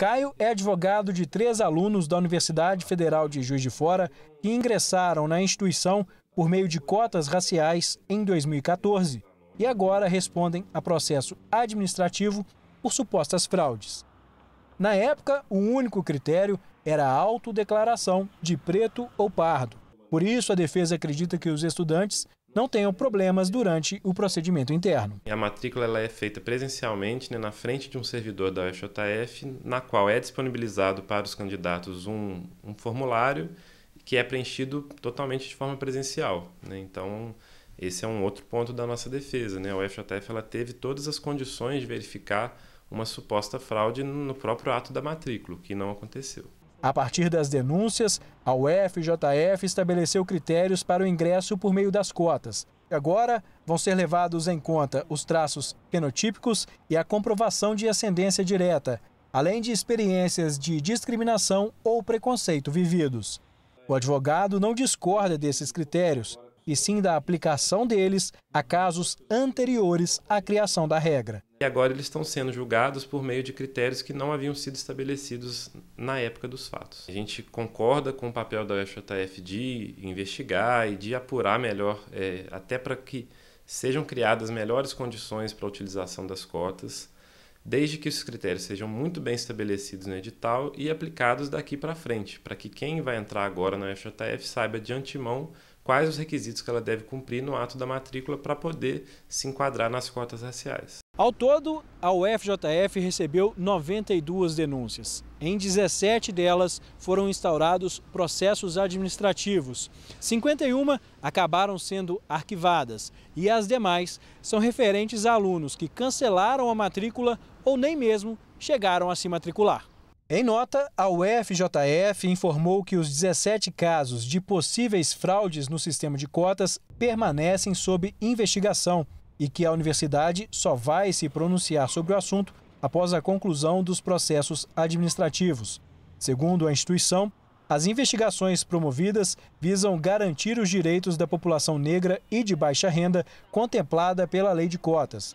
Caio é advogado de três alunos da Universidade Federal de Juiz de Fora que ingressaram na instituição por meio de cotas raciais em 2014 e agora respondem a processo administrativo por supostas fraudes. Na época, o único critério era a autodeclaração de preto ou pardo. Por isso, a defesa acredita que os estudantes não tenham problemas durante o procedimento interno. A matrícula ela é feita presencialmente né, na frente de um servidor da UFJF, na qual é disponibilizado para os candidatos um, um formulário que é preenchido totalmente de forma presencial. Né? Então, esse é um outro ponto da nossa defesa. Né? A UFJF ela teve todas as condições de verificar uma suposta fraude no próprio ato da matrícula, que não aconteceu. A partir das denúncias, a UFJF estabeleceu critérios para o ingresso por meio das cotas. Agora vão ser levados em conta os traços fenotípicos e a comprovação de ascendência direta, além de experiências de discriminação ou preconceito vividos. O advogado não discorda desses critérios, e sim da aplicação deles a casos anteriores à criação da regra. E agora eles estão sendo julgados por meio de critérios que não haviam sido estabelecidos na época dos fatos. A gente concorda com o papel da UFJF de investigar e de apurar melhor, é, até para que sejam criadas melhores condições para a utilização das cotas, desde que esses critérios sejam muito bem estabelecidos no edital e aplicados daqui para frente, para que quem vai entrar agora na UFJF saiba de antemão quais os requisitos que ela deve cumprir no ato da matrícula para poder se enquadrar nas cotas raciais. Ao todo, a UFJF recebeu 92 denúncias. Em 17 delas foram instaurados processos administrativos. 51 acabaram sendo arquivadas e as demais são referentes a alunos que cancelaram a matrícula ou nem mesmo chegaram a se matricular. Em nota, a UFJF informou que os 17 casos de possíveis fraudes no sistema de cotas permanecem sob investigação e que a universidade só vai se pronunciar sobre o assunto após a conclusão dos processos administrativos. Segundo a instituição, as investigações promovidas visam garantir os direitos da população negra e de baixa renda contemplada pela lei de cotas.